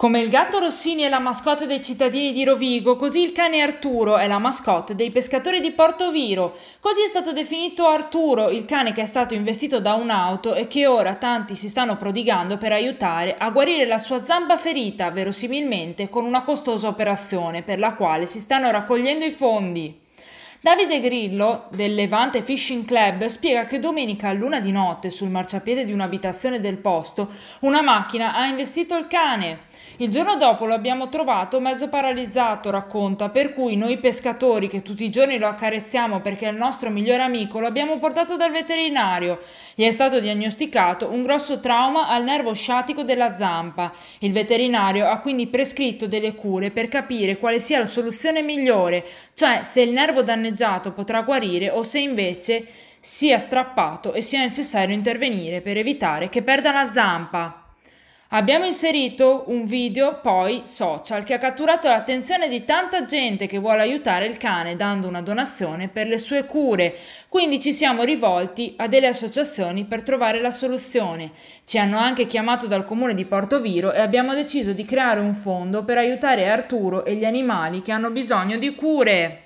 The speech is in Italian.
Come il gatto Rossini è la mascotte dei cittadini di Rovigo, così il cane Arturo è la mascotte dei pescatori di Porto Viro. Così è stato definito Arturo, il cane che è stato investito da un'auto e che ora tanti si stanno prodigando per aiutare a guarire la sua zampa ferita, verosimilmente con una costosa operazione per la quale si stanno raccogliendo i fondi. Davide Grillo del Levante Fishing Club spiega che domenica a luna di notte sul marciapiede di un'abitazione del posto una macchina ha investito il cane. Il giorno dopo lo abbiamo trovato mezzo paralizzato, racconta, per cui noi pescatori che tutti i giorni lo accarezziamo perché è il nostro migliore amico lo abbiamo portato dal veterinario. Gli è stato diagnosticato un grosso trauma al nervo sciatico della zampa. Il veterinario ha quindi prescritto delle cure per capire quale sia la soluzione migliore, cioè se il nervo danneggiato danneggiato potrà guarire o se invece sia strappato e sia necessario intervenire per evitare che perda la zampa. Abbiamo inserito un video poi social che ha catturato l'attenzione di tanta gente che vuole aiutare il cane dando una donazione per le sue cure, quindi ci siamo rivolti a delle associazioni per trovare la soluzione. Ci hanno anche chiamato dal comune di Porto Viro e abbiamo deciso di creare un fondo per aiutare Arturo e gli animali che hanno bisogno di cure.